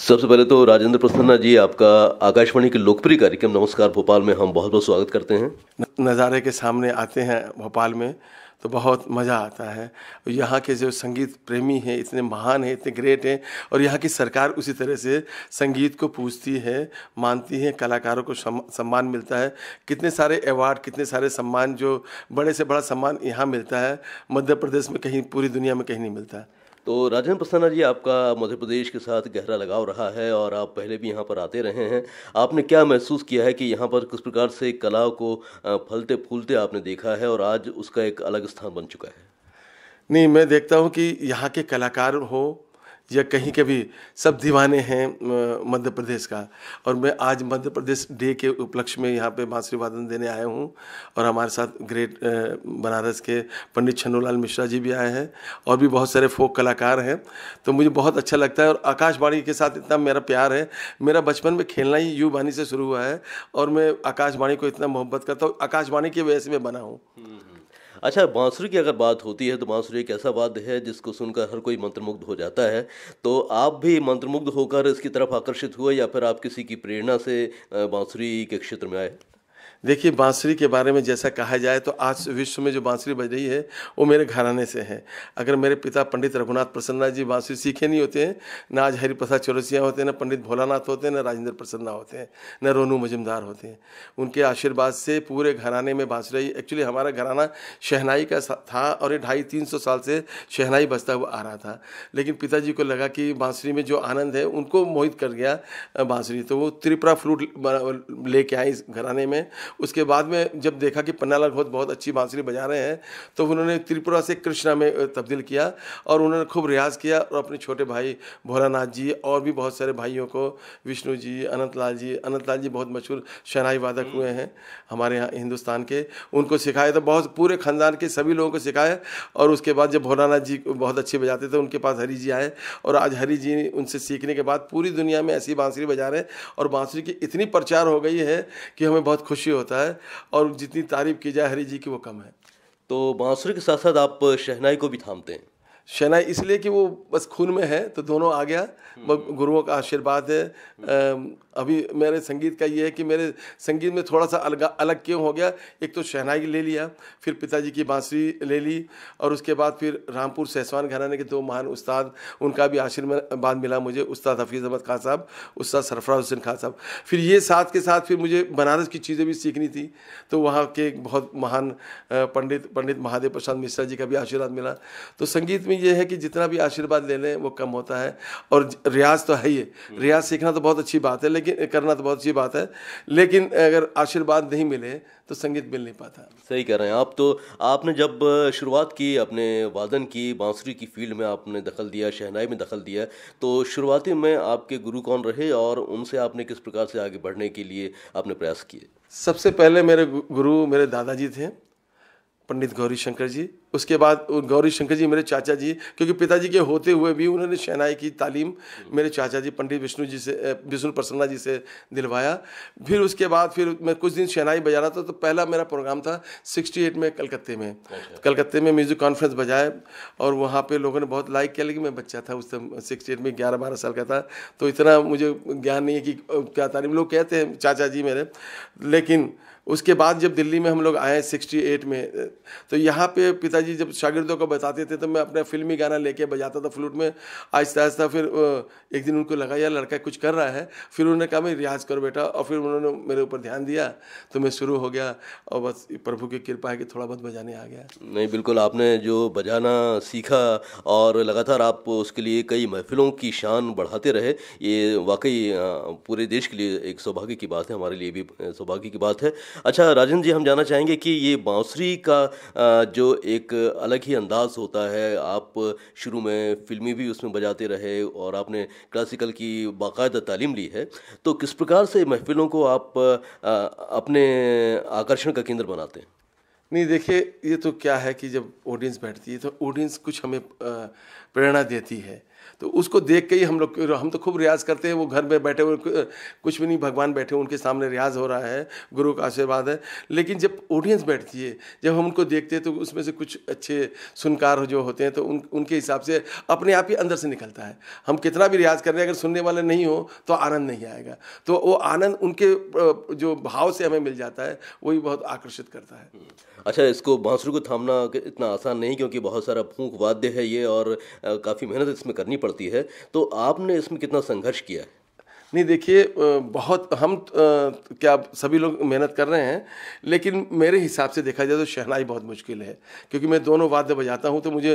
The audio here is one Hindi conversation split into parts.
सबसे पहले तो राजेंद्र प्रसन्ना जी आपका आकाशवाणी के लोकप्रिय कार्यक्रम नमस्कार भोपाल में हम बहुत बहुत स्वागत करते हैं नज़ारे के सामने आते हैं भोपाल में तो बहुत मज़ा आता है यहाँ के जो संगीत प्रेमी हैं इतने महान हैं इतने ग्रेट हैं और यहाँ की सरकार उसी तरह से संगीत को पूछती है मानती है कलाकारों को सम्मान मिलता है कितने सारे अवार्ड कितने सारे सम्मान जो बड़े से बड़ा सम्मान यहाँ मिलता है मध्य प्रदेश में कहीं पूरी दुनिया में कहीं नहीं मिलता है तो राजन प्रसन्ना जी आपका मध्य प्रदेश के साथ गहरा लगाव रहा है और आप पहले भी यहाँ पर आते रहे हैं आपने क्या महसूस किया है कि यहाँ पर किस प्रकार से कला को फलते फूलते आपने देखा है और आज उसका एक अलग स्थान बन चुका है नहीं मैं देखता हूँ कि यहाँ के कलाकार हो या कहीं के भी सब दीवाने हैं मध्य प्रदेश का और मैं आज मध्य प्रदेश डे के उपलक्ष्य में यहाँ पे बांसुरी वादन देने आया हूँ और हमारे साथ ग्रेट बनारस के पंडित छन्नूलाल मिश्रा जी भी आए हैं और भी बहुत सारे फोक कलाकार हैं तो मुझे बहुत अच्छा लगता है और आकाशवाणी के साथ इतना मेरा प्यार है मेरा बचपन में खेलना ही यू से शुरू हुआ है और मैं आकाशवाणी को इतना मोहब्बत करता हूँ आकाशवाणी की वजह से मैं बना हूँ हम्म, हम्म। अच्छा बांसुरी की अगर बात होती है तो बांसुरी एक ऐसा वाद्य है जिसको सुनकर हर कोई मंत्रमुग्ध हो जाता है तो आप भी मंत्रमुग्ध होकर इसकी तरफ आकर्षित हुए या फिर आप किसी की प्रेरणा से बांसुरी के क्षेत्र में आए देखिए बांसुरी के बारे में जैसा कहा जाए तो आज विश्व में जो बांसुरी बज रही है वो मेरे घराने से है अगर मेरे पिता पंडित रघुनाथ प्रसन्ना जी बांसुरी सीखे नहीं होते हैं ना आज हरिप्रसाद चौरसिया होते हैं ना पंडित भोलानाथ होते हैं ना राजेंद्र प्रसन्ना होते हैं ना रोनू मजुमदार होते हैं उनके आशीर्वाद से पूरे घराने में बांसुरी एक्चुअली हमारा घराना शहनाई का था और ये ढाई तीन सौ साल से शहनाई बजता हुआ आ रहा था लेकिन पिताजी को लगा कि बांसुरी में जो आनंद है उनको मोहित कर गया बांसुरी तो वो त्रिपुरा फ्लूट लेके आए इस घराने में उसके बाद में जब देखा कि पन्नालाल घोष बहुत अच्छी बांसुरी बजा रहे हैं तो उन्होंने त्रिपुरा से कृष्णा में तब्दील किया और उन्होंने खूब रियाज़ किया और अपने छोटे भाई भोलानाथ जी और भी बहुत सारे भाइयों को विष्णु जी अनंत लाल जी अनंत लाल जी बहुत मशहूर शहनाई वादक हुए हैं हमारे यहाँ हिंदुस्तान के उनको सिखाया तो बहुत पूरे ख़ानदान के सभी लोगों को सिखाया और उसके बाद जब भोलानाथ जी बहुत अच्छे बजाते थे उनके पास हरी जी आए और आज हरी जी उनसे सीखने के बाद पूरी दुनिया में ऐसी बांसुरी बजा रहे हैं और बांसुरी की इतनी प्रचार हो गई है कि हमें बहुत खुशी हो होता है और जितनी तारीफ की जाए हरी जी की वो कम है तो बांसुरी के साथ साथ आप शहनाई को भी थामते हैं शहनाई इसलिए कि वो बस खून में है तो दोनों आ गया हम्म। गुरुओं का आशीर्वाद है अभी मेरे संगीत का ये है कि मेरे संगीत में थोड़ा सा अलग अलग क्यों हो गया एक तो शहनाई ले लिया फिर पिताजी की बांसुरी ले ली और उसके बाद फिर रामपुर सहसवान घराने के दो महान उस्ताद उनका भी आशीर्वाद मिला मुझे उस्ताद हफीज़ अहमद खान साहब उस्ताद सरफराज हुसैन खान साहब फिर ये साथ के साथ फिर मुझे बनारस की चीज़ें भी सीखनी थी तो वहाँ के बहुत महान पंडित पंडित महादेव प्रसाद मिश्रा जी का भी आशीर्वाद मिला तो संगीत में ये है कि जितना भी आशीर्वाद ले लें वो कम होता है और रियाज तो है ही रियाज सीखना तो बहुत अच्छी बात है लेकिन लेकिन करना तो बहुत अच्छी बात है लेकिन अगर आशीर्वाद नहीं मिले तो संगीत मिल नहीं पाता सही कह रहे हैं आप तो आपने जब शुरुआत की अपने वादन की बांसुरी की फील्ड में आपने दखल दिया शहनाई में दखल दिया तो शुरुआती में आपके गुरु कौन रहे और उनसे आपने किस प्रकार से आगे बढ़ने के लिए आपने प्रयास किए सबसे पहले मेरे गुरु मेरे दादाजी थे पंडित गौरी शंकर जी उसके बाद गौरी शंकर जी मेरे चाचा जी क्योंकि पिताजी के होते हुए भी उन्होंने शहनाई की तालीम मेरे चाचा जी पंडित विष्णु जी से विष्णु प्रसन्ना जी से दिलवाया फिर उसके बाद फिर मैं कुछ दिन शहनाई बजा रहा था तो पहला मेरा प्रोग्राम था 68 में कलकत्ते में अच्छा। कलकत्ते में म्यूज़िक कॉन्फ्रेंस बजाए और वहाँ पर लोगों ने बहुत लाइक किया लेकिन मैं बच्चा था उस समय सिक्सटी में ग्यारह बारह साल का था तो इतना मुझे ज्ञान नहीं है कि क्या तालीम लोग कहते हैं चाचा जी मेरे लेकिन उसके बाद जब दिल्ली में हम लोग आए 68 में तो यहाँ पे पिताजी जब शागिर्दों को बताते थे तो मैं अपना फिल्मी गाना लेके बजाता था फ्लूट में आहिस्ता आहिस्ता फिर एक दिन उनको लगा यार लड़का कुछ कर रहा है फिर उन्होंने कहा मैं रियाज करो बेटा और फिर उन्होंने मेरे ऊपर ध्यान दिया तो मैं शुरू हो गया और बस प्रभु की कृपा है कि थोड़ा बहुत बजाने आ गया नहीं बिल्कुल आपने जो बजाना सीखा और लगातार आप उसके लिए कई महफिलों की शान बढ़ाते रहे ये वाकई पूरे देश के लिए एक सौभाग्य की बात है हमारे लिए भी सौभाग्य की बात है अच्छा राजन जी हम जानना चाहेंगे कि ये बांसुरी का जो एक अलग ही अंदाज होता है आप शुरू में फिल्मी भी उसमें बजाते रहे और आपने क्लासिकल की बाकायदा तालीम ली है तो किस प्रकार से महफिलों को आप अपने आकर्षण का केंद्र बनाते हैं नहीं देखिए ये तो क्या है कि जब ऑडियंस बैठती है तो ऑडियंस कुछ हमें प्रेरणा देती है तो उसको देख के ही हम लोग हम तो खूब रियाज़ करते हैं वो घर में बैठे हुए कुछ भी नहीं भगवान बैठे उनके सामने रियाज हो रहा है गुरु का आशीर्वाद है लेकिन जब ऑडियंस बैठती है जब हम उनको देखते हैं तो उसमें से कुछ अच्छे सुनकार जो होते हैं तो उन उनके हिसाब से अपने आप ही अंदर से निकलता है हम कितना भी रियाज कर रहे हैं अगर सुनने वाले नहीं हो तो आनंद नहीं आएगा तो वो आनंद उनके जो भाव से हमें मिल जाता है वही बहुत आकर्षित करता है हम्म। अच्छा इसको बांसुरी को थामना इतना आसान नहीं क्योंकि बहुत सारा फूक वाद्य है ये और काफ़ी मेहनत इसमें करनी पड़ती है तो आपने इसमें कितना संघर्ष किया है नहीं देखिए बहुत हम क्या सभी लोग मेहनत कर रहे हैं लेकिन मेरे हिसाब से देखा जाए तो शहनाई बहुत मुश्किल है क्योंकि मैं दोनों वाद्य बजाता हूं तो मुझे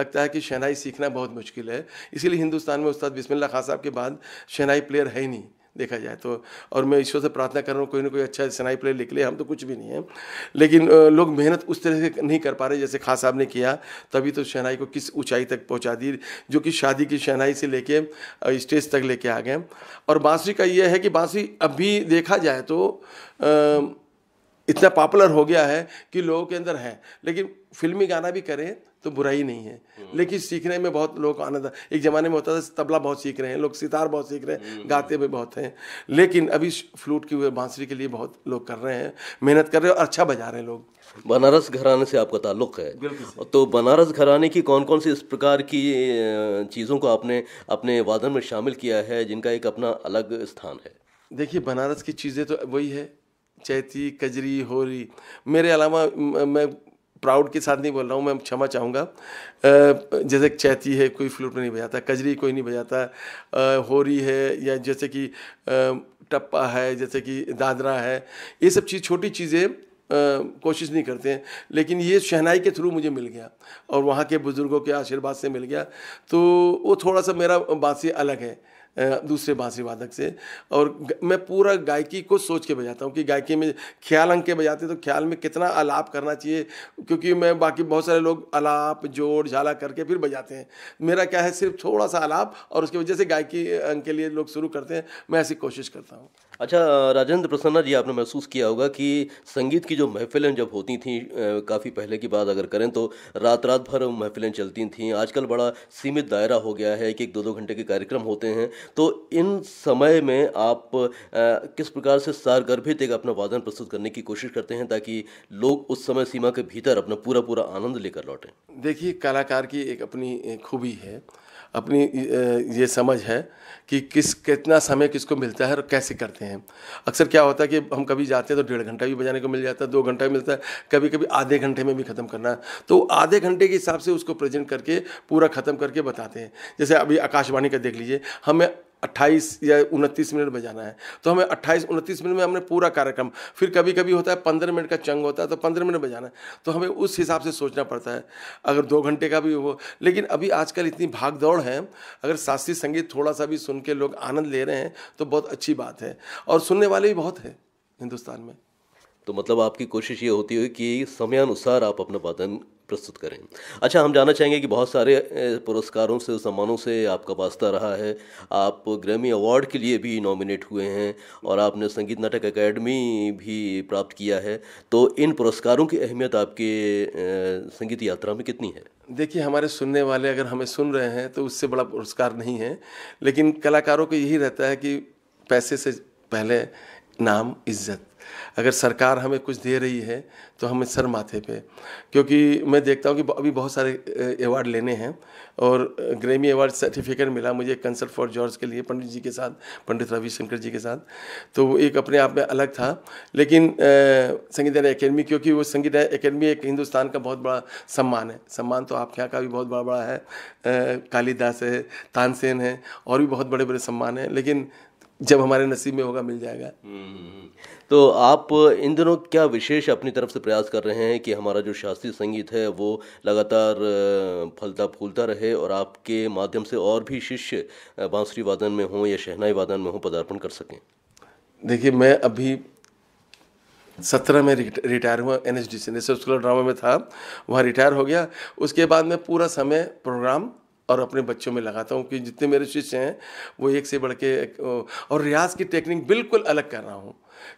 लगता है कि शहनाई सीखना बहुत मुश्किल है इसीलिए हिंदुस्तान में उस्ताद बिस्मिल्ला खान साहब के बाद शहनाई प्लेयर है ही नहीं देखा जाए तो और मैं ईश्वर से प्रार्थना कर रहा हूँ कोई ना कोई अच्छा सनाई प्ले लिख ले हम तो कुछ भी नहीं है लेकिन लोग मेहनत उस तरह से नहीं कर पा रहे जैसे खास साहब ने किया तभी तो शहनाई को किस ऊंचाई तक पहुँचा दी जो कि शादी की शहनाई से लेके स्टेज तक लेके आ गए और बांसुरी का यह है कि बांसुरी अभी देखा जाए तो इतना पॉपुलर हो गया है कि लोगों के अंदर है लेकिन फिल्मी गाना भी करें तो बुराई नहीं है लेकिन सीखने में बहुत लोग आनंद एक ज़माने में होता था तबला बहुत सीख रहे हैं लोग सितार बहुत सीख रहे हैं गाते भी बहुत हैं लेकिन अभी फ्लूट की बांसुरी के लिए बहुत लोग कर रहे हैं मेहनत कर रहे हैं और अच्छा बजा रहे हैं लोग बनारस घराने से आपका ताल्लुक है तो बनारस घराने की कौन कौन सी इस प्रकार की चीज़ों को आपने अपने वादन में शामिल किया है जिनका एक अपना अलग स्थान है देखिए बनारस की चीज़ें तो वही है चैती कजरी होरी मेरे अलावा मैं प्राउड के साथ नहीं बोल रहा हूँ मैं क्षमा चाहूँगा जैसे चैती है कोई फ्लूट में नहीं बजाता कजरी कोई नहीं बजाता होरी है या जैसे कि टप्पा है जैसे कि दादरा है ये सब चीज़ छोटी चीज़ें कोशिश नहीं करते हैं लेकिन ये शहनाई के थ्रू मुझे मिल गया और वहाँ के बुज़ुर्गों के आशीर्वाद से मिल गया तो वो थोड़ा सा मेरा बात से अलग है दूसरे बांसी वादक से और मैं पूरा गायकी को सोच के बजाता हूँ कि गायकी में ख्याल अंक के बजाते तो ख्याल में कितना अलाप करना चाहिए क्योंकि मैं बाकी बहुत सारे लोग अलाप जोड़ झाला करके फिर बजाते हैं मेरा क्या है सिर्फ थोड़ा सा अलाप और उसकी वजह से गायकी अंक के लिए लोग शुरू करते हैं मैं ऐसी कोशिश करता हूँ अच्छा राजेंद्र प्रसन्ना जी आपने महसूस किया होगा कि संगीत की जो महफिलें जब होती थी काफ़ी पहले की बात अगर करें तो रात रात भर महफिलें चलती थी आजकल बड़ा सीमित दायरा हो गया है एक एक दो दो घंटे के कार्यक्रम होते हैं तो इन समय में आप आ, किस प्रकार से सारगर्भित एक अपना वादन प्रस्तुत करने की कोशिश करते हैं ताकि लोग उस समय सीमा के भीतर अपना पूरा पूरा आनंद लेकर लौटें देखिए कलाकार की एक अपनी खूबी है अपनी ये समझ है कि किस कितना समय किसको मिलता है और कैसे करते हैं अक्सर क्या होता है कि हम कभी जाते हैं तो डेढ़ घंटा भी बजाने को मिल जाता है दो घंटा भी मिलता है कभी कभी आधे घंटे में भी ख़त्म करना तो आधे घंटे के हिसाब से उसको प्रेजेंट करके पूरा ख़त्म करके बताते हैं जैसे अभी आकाशवाणी का देख लीजिए हमें अट्ठाईस या उनतीस मिनट बजाना है तो हमें अट्ठाईस उनतीस मिनट में हमने पूरा कार्यक्रम फिर कभी कभी होता है पंद्रह मिनट का चंग होता है तो पंद्रह मिनट बजाना है तो हमें उस हिसाब से सोचना पड़ता है अगर दो घंटे का भी हो लेकिन अभी आजकल इतनी भाग दौड़ है अगर शास्त्रीय संगीत थोड़ा सा भी सुन के लोग आनंद ले रहे हैं तो बहुत अच्छी बात है और सुनने वाले भी बहुत हैं हिंदुस्तान में तो मतलब आपकी कोशिश ये होती है कि समयानुसार आप अपना वादन प्रस्तुत करें अच्छा हम जानना चाहेंगे कि बहुत सारे पुरस्कारों से सम्मानों से आपका वास्ता रहा है आप ग्रैमी अवार्ड के लिए भी नॉमिनेट हुए हैं और आपने संगीत नाटक अकेडमी भी प्राप्त किया है तो इन पुरस्कारों की अहमियत आपके संगीत यात्रा में कितनी है देखिए हमारे सुनने वाले अगर हमें सुन रहे हैं तो उससे बड़ा पुरस्कार नहीं है लेकिन कलाकारों को यही रहता है कि पैसे से पहले नाम इज्जत अगर सरकार हमें कुछ दे रही है तो हमें सर माथे पे क्योंकि मैं देखता हूँ कि अभी बहुत सारे अवार्ड लेने हैं और ग्रेमी अवार्ड सर्टिफिकेट मिला मुझे कंसल्ट फॉर जॉर्ज के लिए पंडित जी के साथ पंडित रविशंकर जी के साथ तो वो एक अपने आप में अलग था लेकिन संगीत अकेडमी क्योंकि वो संगीत अकेडमी एक हिंदुस्तान का बहुत बड़ा सम्मान है सम्मान तो आपके यहाँ का भी बहुत बड़ा बड़ा है कालिदास है तानसेन है और भी बहुत बड़े बड़े सम्मान हैं लेकिन जब हमारे नसीब में होगा मिल जाएगा हम्म। तो आप इन दिनों क्या विशेष अपनी तरफ से प्रयास कर रहे हैं कि हमारा जो शास्त्रीय संगीत है वो लगातार फलता फूलता रहे और आपके माध्यम से और भी शिष्य बांसुरी वादन में हों या शहनाई वादन में हों पदार्पण कर सकें देखिए मैं अभी सत्रह में रिटायर हुआ एन एच डी से नेशनल स्कूल ड्रामा में था वहाँ रिटायर हो गया उसके बाद मैं पूरा समय प्रोग्राम और अपने बच्चों में लगाता हूँ कि जितने मेरे शिष्य हैं वो एक से बढ़ के और रियाज की टेक्निक बिल्कुल अलग कर रहा हूँ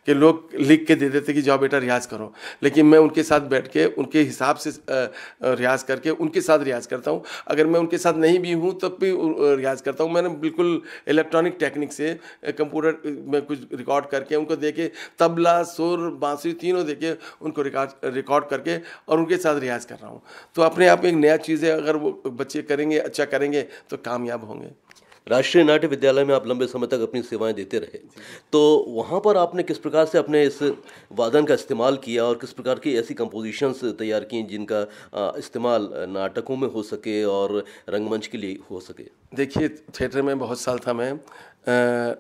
कि लोग लिख के दे देते कि जाओ बेटा रियाज करो लेकिन मैं उनके साथ बैठ के उनके हिसाब से रियाज करके उनके साथ रियाज करता हूँ अगर मैं उनके साथ नहीं भी हूँ तब भी रियाज करता हूँ मैंने बिल्कुल इलेक्ट्रॉनिक टेक्निक से कंप्यूटर में कुछ रिकॉर्ड करके उनको दे के तबला सुर बांसुरी तीनों दे के उनको रिकॉर्ड करके और उनके साथ रियाज कर रहा हूँ तो अपने आप में एक नया चीज़ है अगर वो बच्चे करेंगे अच्छा करेंगे तो कामयाब होंगे राष्ट्रीय नाट्य विद्यालय में आप लंबे समय तक अपनी सेवाएं देते रहे तो वहाँ पर आपने किस प्रकार से अपने इस वादन का इस्तेमाल किया और किस प्रकार की ऐसी कंपोजिशंस तैयार की जिनका इस्तेमाल नाटकों में हो सके और रंगमंच के लिए हो सके देखिए थिएटर में बहुत साल था मैं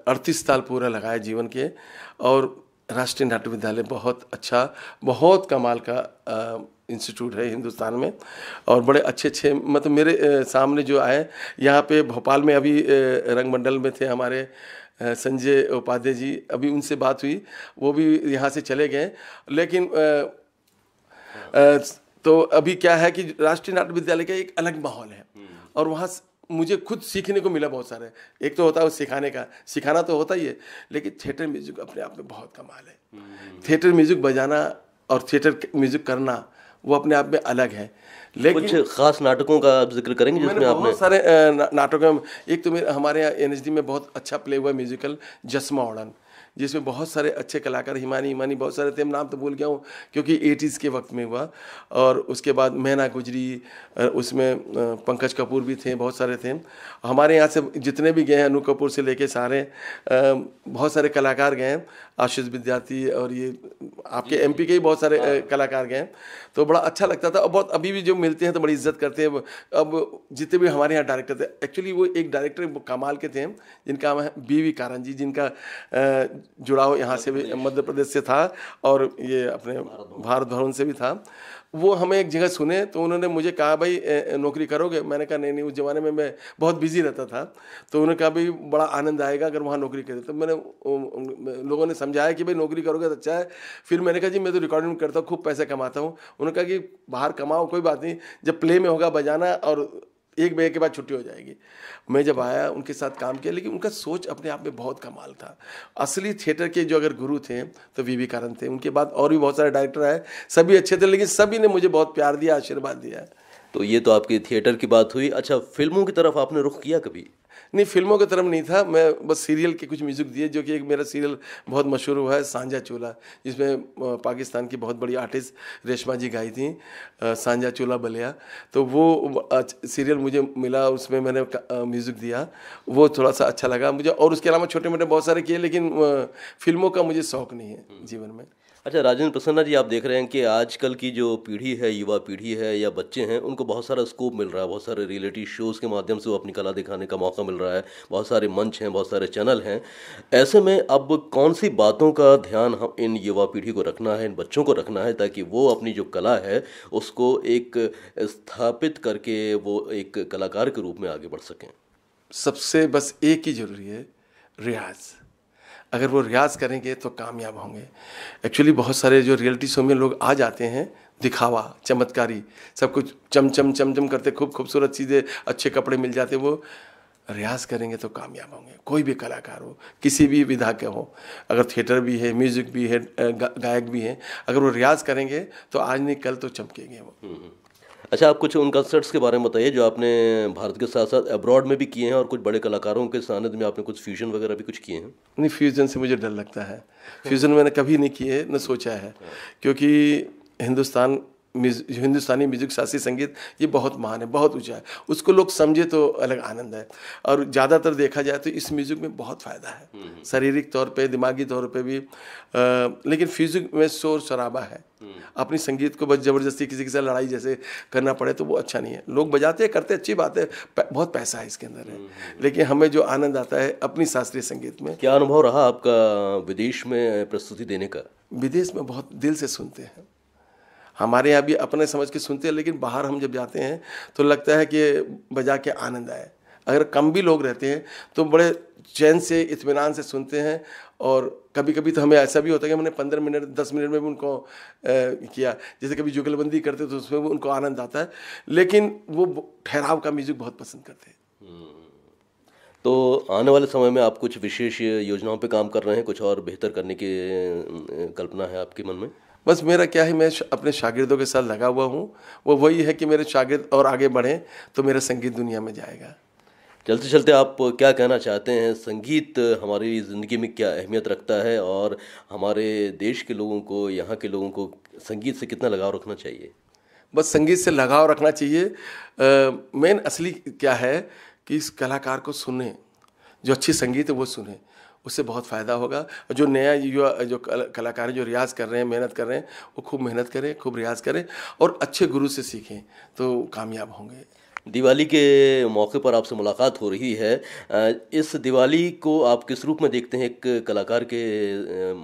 अड़तीस साल पूरा लगाया जीवन के और राष्ट्रीय नाट्य विद्यालय बहुत अच्छा बहुत कमाल का इंस्टीट्यूट है हिंदुस्तान में और बड़े अच्छे अच्छे मतलब मेरे सामने जो आए यहाँ पे भोपाल में अभी रंगमंडल में थे हमारे संजय उपाध्याय जी अभी उनसे बात हुई वो भी यहाँ से चले गए लेकिन आ, आ, तो अभी क्या है कि राष्ट्रीय नाट्य विद्यालय का एक अलग माहौल है हम्म। और वहाँ मुझे खुद सीखने को मिला बहुत सारे एक तो होता है सिखाने का सिखाना तो होता ही है लेकिन थिएटर म्यूजिक अपने आप में बहुत कमाल है थिएटर म्यूजिक हम्म। बजाना और थिएटर म्यूजिक करना वो अपने आप में अलग है लेकिन कुछ खास नाटकों का आप जिक्र करेंगे जिसमें आपने बहुत सारे नाटकों में एक तो मेरे हमारे यहाँ एन में बहुत अच्छा प्ले हुआ म्यूजिकल जसमा ओड़न जिसमें बहुत सारे अच्छे कलाकार हिमानी हिमानी बहुत सारे थे नाम तो भूल गया हूँ क्योंकि एटीज़ के वक्त में हुआ और उसके बाद मैना गुजरी उसमें पंकज कपूर भी थे बहुत सारे थे हमारे यहाँ से जितने भी गए हैं अनु कपूर से लेके सारे बहुत सारे कलाकार गए हैं आशीष विद्यार्थी और ये आपके एमपी के ही बहुत सारे हाँ। कलाकार गए हैं तो बड़ा अच्छा लगता था और बहुत अभी भी जो मिलते हैं तो बड़ी इज्जत करते हैं अब जितने भी हमारे यहाँ डायरेक्टर थे एक्चुअली वो एक डायरेक्टर कमाल के थे जिनका नाम है बी वी कारान जी जिनका जुड़ाव यहाँ से भी मध्य प्रदेश से था और ये अपने भारत भवन से भी था वो हमें एक जगह सुने तो उन्होंने मुझे कहा भाई नौकरी करोगे मैंने कहा नहीं नहीं उस ज़माने में मैं बहुत बिजी रहता था तो उन्होंने कहा भाई बड़ा आनंद आएगा अगर वहाँ नौकरी करें तो मैंने लोगों ने समझाया कि भाई नौकरी करोगे तो अच्छा है फिर मैंने कहा जी मैं तो रिकॉर्डिंग करता हूँ खूब पैसे कमाता हूँ उन्होंने कहा कि बाहर कमाओ कोई बात नहीं जब प्ले में होगा बजाना और एक बजे के बाद छुट्टी हो जाएगी मैं जब आया उनके साथ काम किया लेकिन उनका सोच अपने आप में बहुत कमाल था असली थिएटर के जो अगर गुरु थे तो वी वी कारण थे उनके बाद और भी बहुत सारे डायरेक्टर आए सभी अच्छे थे लेकिन सभी ने मुझे बहुत प्यार दिया आशीर्वाद दिया तो ये तो आपकी थिएटर की बात हुई अच्छा फिल्मों की तरफ आपने रुख किया कभी नहीं फिल्मों की तरफ नहीं था मैं बस सीरियल के कुछ म्यूज़िक दिए जो कि एक मेरा सीरियल बहुत मशहूर हुआ है सांझा चूल्हा जिसमें पाकिस्तान की बहुत बड़ी आर्टिस्ट रेशमा जी गाई थी सांझा चूल्हा बलिया तो वो सीरियल मुझे मिला उसमें मैंने म्यूज़िक दिया वो थोड़ा सा अच्छा लगा मुझे और उसके अलावा छोटे मोटे बहुत सारे किए लेकिन फिल्मों का मुझे शौक नहीं है जीवन में अच्छा राजेंद्र प्रसन्ना जी आप देख रहे हैं कि आजकल की जो पीढ़ी है युवा पीढ़ी है या बच्चे हैं उनको बहुत सारा स्कोप मिल रहा है बहुत सारे रियलिटी शोज़ के माध्यम से वो अपनी कला दिखाने का मौका मिल रहा है बहुत सारे मंच हैं बहुत सारे चैनल हैं ऐसे में अब कौन सी बातों का ध्यान हम इन युवा पीढ़ी को रखना है इन बच्चों को रखना है ताकि वो अपनी जो कला है उसको एक स्थापित करके वो एक कलाकार के रूप में आगे बढ़ सकें सबसे बस एक ही ज़रूरी है रियाज़ अगर वो रियाज करेंगे तो कामयाब होंगे एक्चुअली बहुत सारे जो रियलिटी शो में लोग आ जाते हैं दिखावा चमत्कारी सब कुछ चम चम चम चम करते खूब खूबसूरत चीज़ें अच्छे कपड़े मिल जाते वो रियाज करेंगे तो कामयाब होंगे कोई भी कलाकार हो किसी भी विधा के हो अगर थिएटर भी है म्यूज़िक भी है गायक भी है अगर वो रियाज करेंगे तो आज नहीं कल तो चमकेंगे वो हम्म, हम्म। अच्छा आप कुछ उन कंसर्ट्स के बारे में बताइए जो आपने भारत के साथ साथ अब्रॉड में भी किए हैं और कुछ बड़े कलाकारों के सानिध्य में आपने कुछ फ्यूजन वगैरह भी कुछ किए हैं नहीं फ्यूजन से मुझे डर लगता है फ्यूजन मैंने कभी नहीं किए न सोचा है क्योंकि हिंदुस्तान हिंदुस्तानी म्यूजिक शास्त्रीय संगीत ये बहुत महान है बहुत ऊंचा है उसको लोग समझे तो अलग आनंद है और ज़्यादातर देखा जाए तो इस म्यूज़िक में बहुत फ़ायदा है हम्म, हम्म। शारीरिक तौर पे दिमागी तौर पे भी आ, लेकिन फ्यूजिक में शोर शराबा है हम्म। अपनी संगीत को बस ज़बरदस्ती किसी के साथ लड़ाई जैसे करना पड़े तो वो अच्छा नहीं है लोग बजाते हैं करते अच्छी बात है बहुत पैसा है इसके अंदर है लेकिन हमें जो आनंद आता है अपनी शास्त्रीय संगीत में क्या अनुभव रहा आपका विदेश में प्रस्तुति देने का विदेश में बहुत दिल से सुनते हैं हमारे यहाँ भी अपने समझ के सुनते हैं लेकिन बाहर हम जब जाते हैं तो लगता है कि बजा के आनंद आए अगर कम भी लोग रहते हैं तो बड़े चैन से इतमान से सुनते हैं और कभी कभी तो हमें ऐसा भी होता है कि हमने पंद्रह मिनट दस मिनट में भी उनको ए, किया जैसे कभी जुगलबंदी करते तो उसमें भी उनको आनंद आता है लेकिन वो ठहराव का म्यूज़िक बहुत पसंद करते हैं तो आने वाले समय में आप कुछ विशेष योजनाओं पे काम कर रहे हैं कुछ और बेहतर करने की कल्पना है आपके मन में बस मेरा क्या है मैं अपने शागिर्दों के साथ लगा हुआ हूँ वो वही है कि मेरे शागिर्द और आगे बढ़ें तो मेरा संगीत दुनिया में जाएगा चलते चलते आप क्या कहना चाहते हैं संगीत हमारी ज़िंदगी में क्या अहमियत रखता है और हमारे देश के लोगों को यहाँ के लोगों को संगीत से कितना लगाव रखना चाहिए बस संगीत से लगाव रखना चाहिए मेन असली क्या है कि इस कलाकार को सुने जो अच्छी संगीत है वो सुने उससे बहुत फ़ायदा होगा जो नया युवा जो कलाकार जो रियाज़ कर रहे हैं मेहनत कर रहे हैं वो खूब मेहनत करें खूब रियाज़ करें और अच्छे गुरु से सीखें तो कामयाब होंगे दिवाली के मौके पर आपसे मुलाकात हो रही है इस दिवाली को आप किस रूप में देखते हैं एक कलाकार के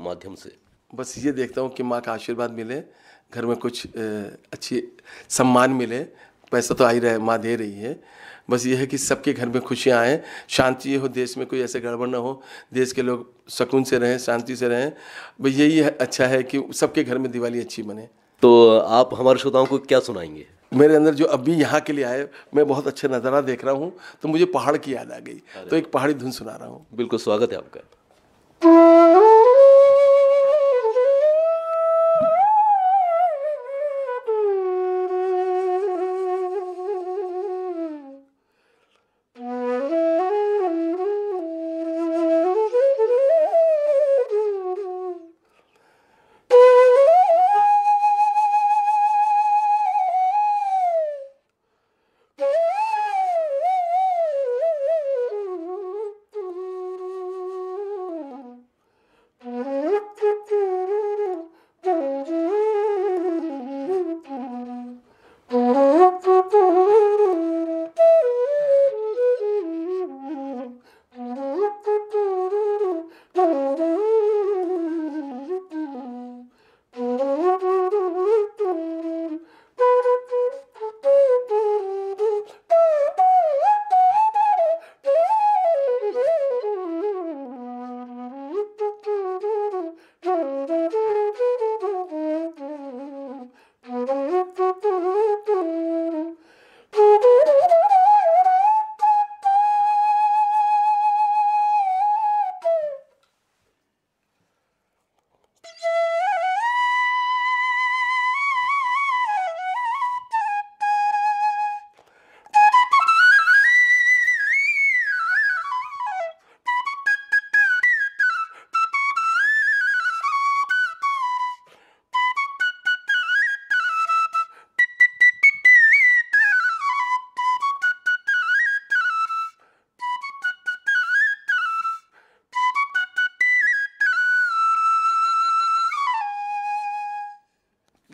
माध्यम से बस ये देखता हूँ कि माँ का आशीर्वाद मिले घर में कुछ अच्छी सम्मान मिले पैसा तो आ ही रहा है माँ दे रही है बस ये है कि सबके घर में खुशियाँ आएँ शांति हो देश में कोई ऐसे गड़बड़ ना हो देश के लोग सुकून से रहें शांति से रहें बस यही अच्छा है कि सबके घर में दिवाली अच्छी बने तो आप हमारे श्रोताओं को क्या सुनाएंगे मेरे अंदर जो अभी यहाँ के लिए आए मैं बहुत अच्छा नज़ारा देख रहा हूँ तो मुझे पहाड़ की याद आ गई तो एक पहाड़ी धुन सुना रहा हूँ बिल्कुल स्वागत है आपका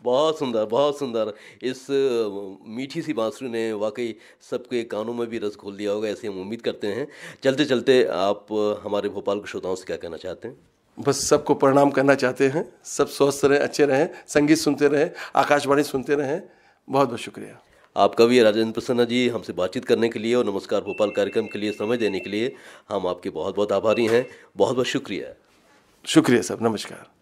बहुत सुंदर बहुत सुंदर इस मीठी सी बांसुरी ने वाकई सबके कानों में भी रस घोल दिया होगा ऐसी हम उम्मीद करते हैं चलते चलते आप हमारे भोपाल के श्रोताओं से क्या कहना चाहते हैं बस सबको प्रणाम करना चाहते हैं सब स्वस्थ रहें अच्छे रहें संगीत सुनते रहें आकाशवाणी सुनते रहें बहुत बहुत शुक्रिया आप कवि राजेंद्र प्रसन्ना जी हमसे बातचीत करने के लिए और नमस्कार भोपाल कार्यक्रम के लिए समय देने के लिए हम आपके बहुत बहुत आभारी हैं बहुत बहुत शुक्रिया शुक्रिया सर नमस्कार